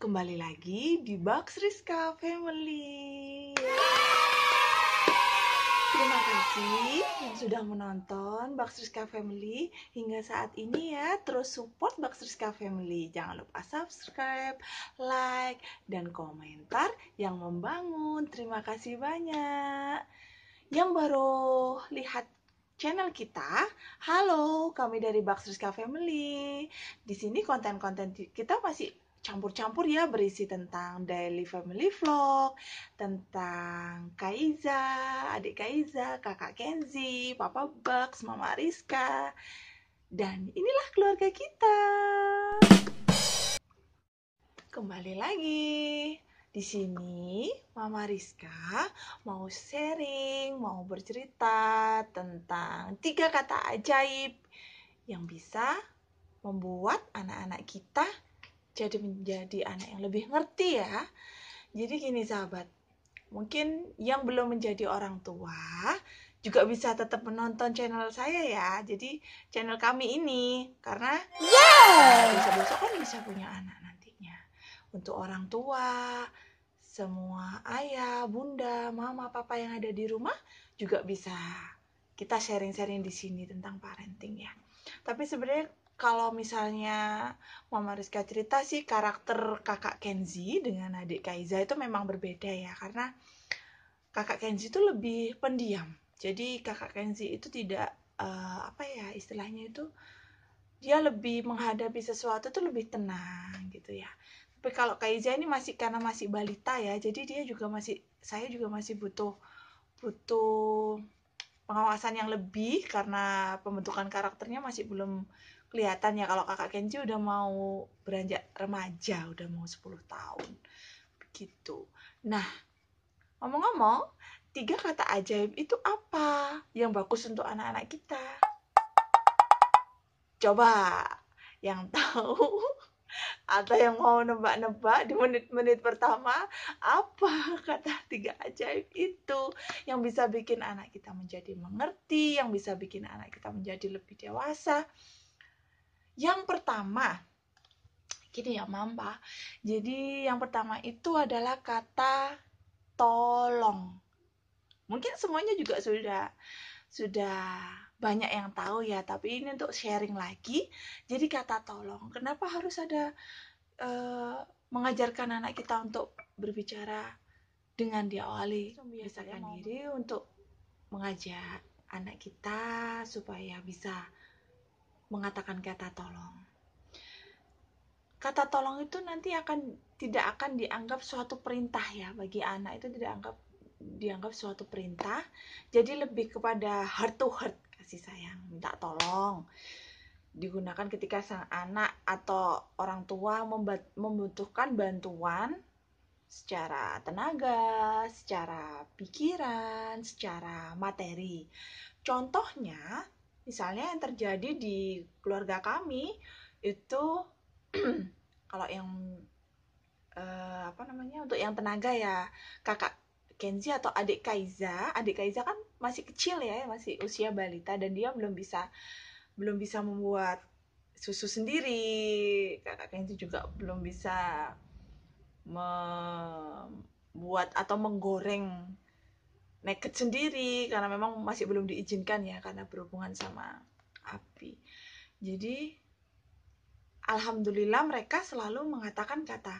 kembali lagi di Box Rizka Family. Terima kasih yang sudah menonton Box Rizka Family hingga saat ini ya. Terus support Box Rizka Family. Jangan lupa subscribe, like, dan komentar yang membangun. Terima kasih banyak. Yang baru lihat channel kita. Halo, kami dari Baksriska Family. Di sini konten-konten kita masih campur-campur ya berisi tentang daily family vlog, tentang Kaiza, adik Kaiza, kakak Kenzi, papa Bugs, mama Rizka. Dan inilah keluarga kita. Kembali lagi. Di sini Mama Rizka mau sharing, mau bercerita tentang tiga kata ajaib yang bisa membuat anak-anak kita jadi menjadi anak yang lebih ngerti ya. Jadi gini sahabat, mungkin yang belum menjadi orang tua juga bisa tetap menonton channel saya ya. Jadi channel kami ini karena yeah. bisa besok kan bisa punya anak nantinya. Untuk orang tua, semua ayah, bunda, mama, papa yang ada di rumah juga bisa kita sharing-sharing di sini tentang parenting ya. Tapi sebenarnya kalau misalnya Mama Rizka cerita sih karakter kakak Kenzi dengan adik Kaiza itu memang berbeda ya karena kakak Kenzi itu lebih pendiam jadi kakak Kenzi itu tidak uh, apa ya istilahnya itu dia lebih menghadapi sesuatu itu lebih tenang gitu ya tapi kalau Kaiza ini masih karena masih balita ya jadi dia juga masih saya juga masih butuh butuh pengawasan yang lebih karena pembentukan karakternya masih belum kelihatan ya kalau kakak Kenji udah mau beranjak remaja, udah mau 10 tahun. Begitu. Nah, ngomong-ngomong, tiga kata ajaib itu apa yang bagus untuk anak-anak kita? Coba yang tahu atau yang mau nebak-nebak di menit-menit pertama apa kata tiga ajaib itu yang bisa bikin anak kita menjadi mengerti, yang bisa bikin anak kita menjadi lebih dewasa, yang pertama, gini ya mampa. Jadi yang pertama itu adalah kata tolong. Mungkin semuanya juga sudah sudah banyak yang tahu ya, tapi ini untuk sharing lagi. Jadi kata tolong, kenapa harus ada e, mengajarkan anak kita untuk berbicara dengan diawali biasakan diri untuk mengajak anak kita supaya bisa mengatakan kata tolong. Kata tolong itu nanti akan tidak akan dianggap suatu perintah ya bagi anak itu tidak anggap dianggap suatu perintah. Jadi lebih kepada heart to heart kasih sayang, minta tolong. Digunakan ketika sang anak atau orang tua membutuhkan bantuan secara tenaga, secara pikiran, secara materi. Contohnya, misalnya yang terjadi di keluarga kami itu kalau yang eh, apa namanya untuk yang tenaga ya kakak Kenzi atau adik Kaiza adik Kaiza kan masih kecil ya masih usia balita dan dia belum bisa belum bisa membuat susu sendiri kakak Kenzi juga belum bisa membuat atau menggoreng naked sendiri karena memang masih belum diizinkan ya karena berhubungan sama api. Jadi alhamdulillah mereka selalu mengatakan kata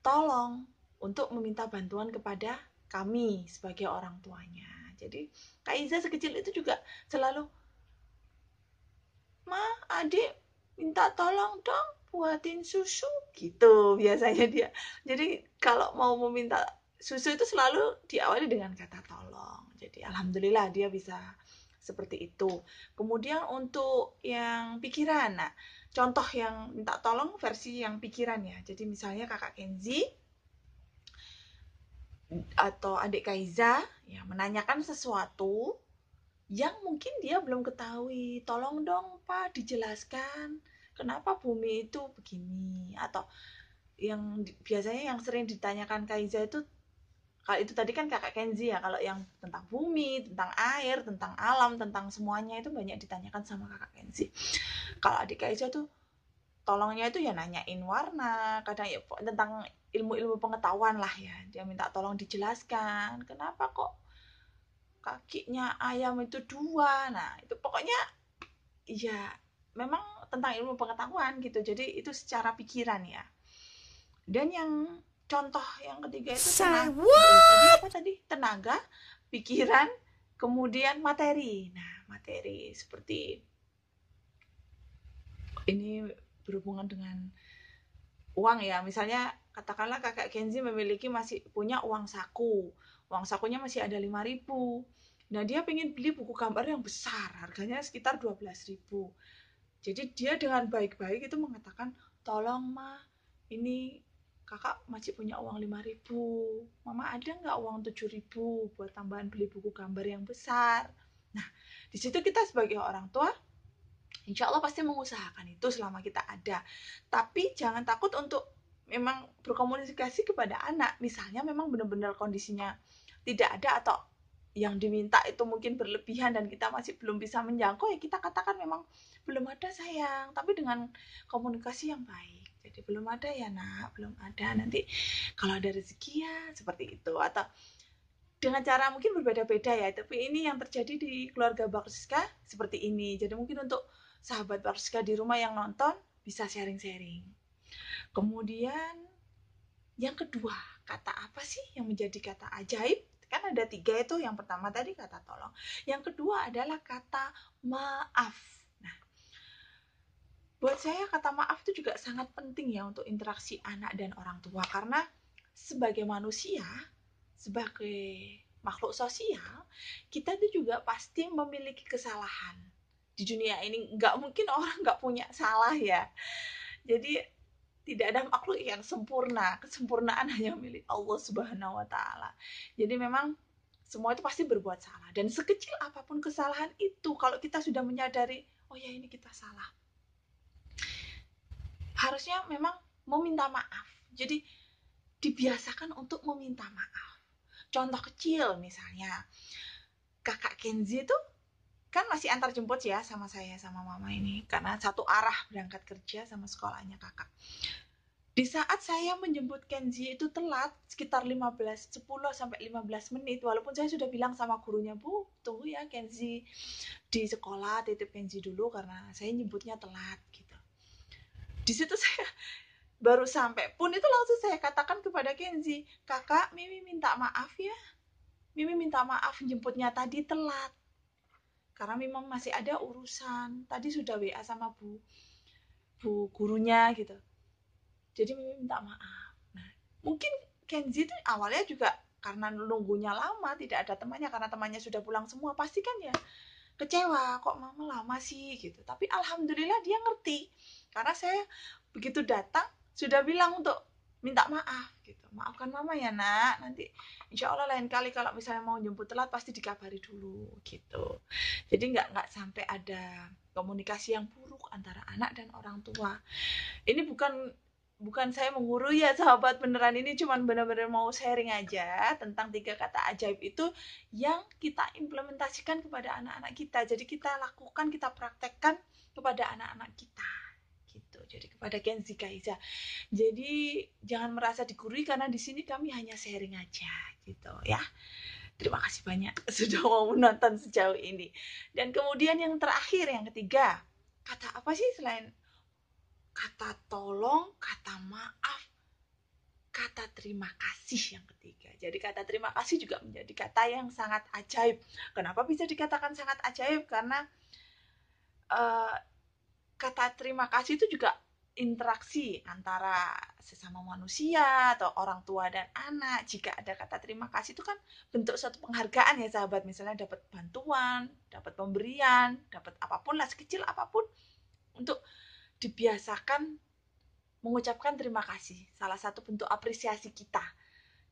tolong untuk meminta bantuan kepada kami sebagai orang tuanya. Jadi Kak Iza sekecil itu juga selalu Ma, adik minta tolong dong buatin susu gitu biasanya dia. Jadi kalau mau meminta susu itu selalu diawali dengan kata tolong. Jadi alhamdulillah dia bisa seperti itu. Kemudian untuk yang pikiran, nah contoh yang minta tolong versi yang pikiran ya. Jadi misalnya kakak Kenzi atau adik Kaiza ya menanyakan sesuatu yang mungkin dia belum ketahui. Tolong dong Pak dijelaskan kenapa bumi itu begini atau yang biasanya yang sering ditanyakan Kaiza itu kalau ah, itu tadi kan kakak Kenzi ya kalau yang tentang bumi tentang air tentang alam tentang semuanya itu banyak ditanyakan sama kakak Kenzi kalau adik Kaijo tuh tolongnya itu ya nanyain warna kadang ya tentang ilmu-ilmu pengetahuan lah ya dia minta tolong dijelaskan kenapa kok kakinya ayam itu dua nah itu pokoknya ya memang tentang ilmu pengetahuan gitu jadi itu secara pikiran ya dan yang contoh yang ketiga itu tenaga. Tadi apa tadi? Tenaga, pikiran, kemudian materi. Nah, materi seperti ini berhubungan dengan uang ya. Misalnya katakanlah kakak Kenzi memiliki masih punya uang saku. Uang sakunya masih ada 5000 Nah, dia pengen beli buku gambar yang besar, harganya sekitar 12.000. Jadi dia dengan baik-baik itu mengatakan, "Tolong, Ma, ini kakak masih punya uang 5000 mama ada nggak uang 7000 buat tambahan beli buku gambar yang besar nah di situ kita sebagai orang tua insya Allah pasti mengusahakan itu selama kita ada tapi jangan takut untuk memang berkomunikasi kepada anak misalnya memang benar-benar kondisinya tidak ada atau yang diminta itu mungkin berlebihan dan kita masih belum bisa menjangkau ya kita katakan memang belum ada sayang tapi dengan komunikasi yang baik jadi belum ada ya nak belum ada nanti kalau ada rezeki ya seperti itu atau dengan cara mungkin berbeda-beda ya tapi ini yang terjadi di keluarga Barska seperti ini jadi mungkin untuk sahabat Barska di rumah yang nonton bisa sharing-sharing kemudian yang kedua kata apa sih yang menjadi kata ajaib kan ada tiga itu yang pertama tadi kata tolong yang kedua adalah kata maaf buat saya kata maaf itu juga sangat penting ya untuk interaksi anak dan orang tua karena sebagai manusia, sebagai makhluk sosial, kita itu juga pasti memiliki kesalahan. Di dunia ini nggak mungkin orang nggak punya salah ya. Jadi tidak ada makhluk yang sempurna. Kesempurnaan hanya milik Allah Subhanahu wa taala. Jadi memang semua itu pasti berbuat salah dan sekecil apapun kesalahan itu kalau kita sudah menyadari, oh ya ini kita salah harusnya memang meminta maaf jadi dibiasakan untuk meminta maaf contoh kecil misalnya kakak Kenzi itu kan masih antar jemput ya sama saya sama mama ini karena satu arah berangkat kerja sama sekolahnya kakak di saat saya menjemput Kenzi itu telat sekitar 15 10 sampai 15 menit walaupun saya sudah bilang sama gurunya Bu tunggu ya Kenzi di sekolah titip Kenzi dulu karena saya nyebutnya telat gitu di situ saya baru sampai pun itu langsung saya katakan kepada Kenzi kakak Mimi minta maaf ya Mimi minta maaf jemputnya tadi telat karena memang masih ada urusan tadi sudah WA sama bu bu gurunya gitu jadi Mimi minta maaf nah, mungkin Kenzi itu awalnya juga karena nunggunya lama tidak ada temannya karena temannya sudah pulang semua pasti kan ya kecewa kok mama lama sih gitu tapi alhamdulillah dia ngerti karena saya begitu datang sudah bilang untuk minta maaf gitu maafkan mama ya nak nanti insya Allah lain kali kalau misalnya mau jemput telat pasti dikabari dulu gitu jadi nggak nggak sampai ada komunikasi yang buruk antara anak dan orang tua ini bukan bukan saya mengurui ya sahabat beneran ini cuman bener-bener mau sharing aja tentang tiga kata ajaib itu yang kita implementasikan kepada anak-anak kita jadi kita lakukan kita praktekkan kepada anak-anak kita gitu. Jadi kepada Kenzi Kaiza. Jadi jangan merasa digurui karena di sini kami hanya sharing aja gitu ya. Terima kasih banyak sudah mau menonton sejauh ini. Dan kemudian yang terakhir yang ketiga, kata apa sih selain kata tolong, kata maaf, kata terima kasih yang ketiga. Jadi kata terima kasih juga menjadi kata yang sangat ajaib. Kenapa bisa dikatakan sangat ajaib? Karena eh, kata terima kasih itu juga interaksi antara sesama manusia atau orang tua dan anak. Jika ada kata terima kasih itu kan bentuk suatu penghargaan ya sahabat. Misalnya dapat bantuan, dapat pemberian, dapat apapun lah sekecil apapun untuk dibiasakan mengucapkan terima kasih. Salah satu bentuk apresiasi kita.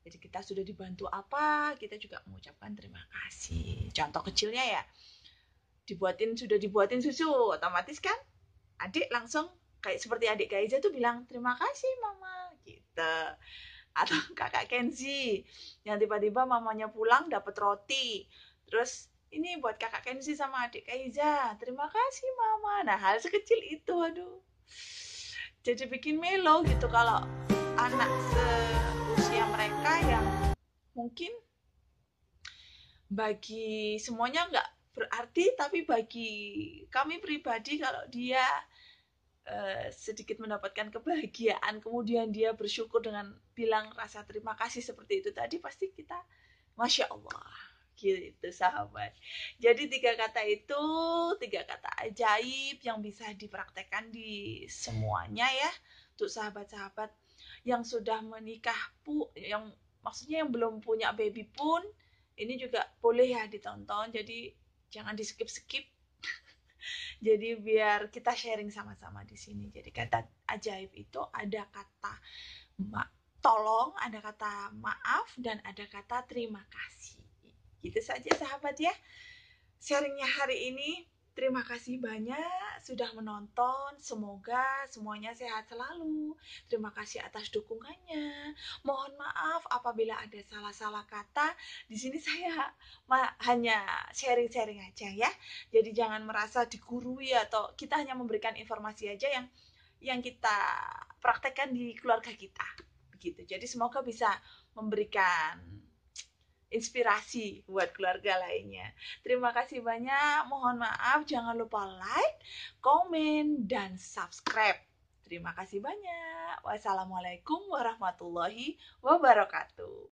Jadi kita sudah dibantu apa, kita juga mengucapkan terima kasih. Contoh kecilnya ya, dibuatin sudah dibuatin susu otomatis kan adik langsung kayak seperti adik Kaiza tuh bilang terima kasih mama gitu atau kakak Kenzi yang tiba-tiba mamanya pulang dapat roti terus ini buat kakak Kenzi sama adik Kaiza terima kasih mama nah hal sekecil itu aduh jadi bikin melo gitu kalau anak seusia mereka yang mungkin bagi semuanya nggak berarti tapi bagi kami pribadi kalau dia eh, sedikit mendapatkan kebahagiaan kemudian dia bersyukur dengan bilang rasa terima kasih seperti itu tadi pasti kita masya allah gitu sahabat jadi tiga kata itu tiga kata ajaib yang bisa dipraktekkan di semuanya ya untuk sahabat-sahabat yang sudah menikah pu yang maksudnya yang belum punya baby pun ini juga boleh ya ditonton jadi jangan di skip skip jadi biar kita sharing sama-sama di sini jadi kata ajaib itu ada kata ma tolong ada kata maaf dan ada kata terima kasih gitu saja sahabat ya sharingnya hari ini Terima kasih banyak sudah menonton. Semoga semuanya sehat selalu. Terima kasih atas dukungannya. Mohon maaf apabila ada salah-salah kata. Di sini saya hanya sharing-sharing aja ya. Jadi jangan merasa digurui atau kita hanya memberikan informasi aja yang yang kita praktekkan di keluarga kita. Begitu. Jadi semoga bisa memberikan inspirasi buat keluarga lainnya. Terima kasih banyak. Mohon maaf jangan lupa like, komen dan subscribe. Terima kasih banyak. Wassalamualaikum warahmatullahi wabarakatuh.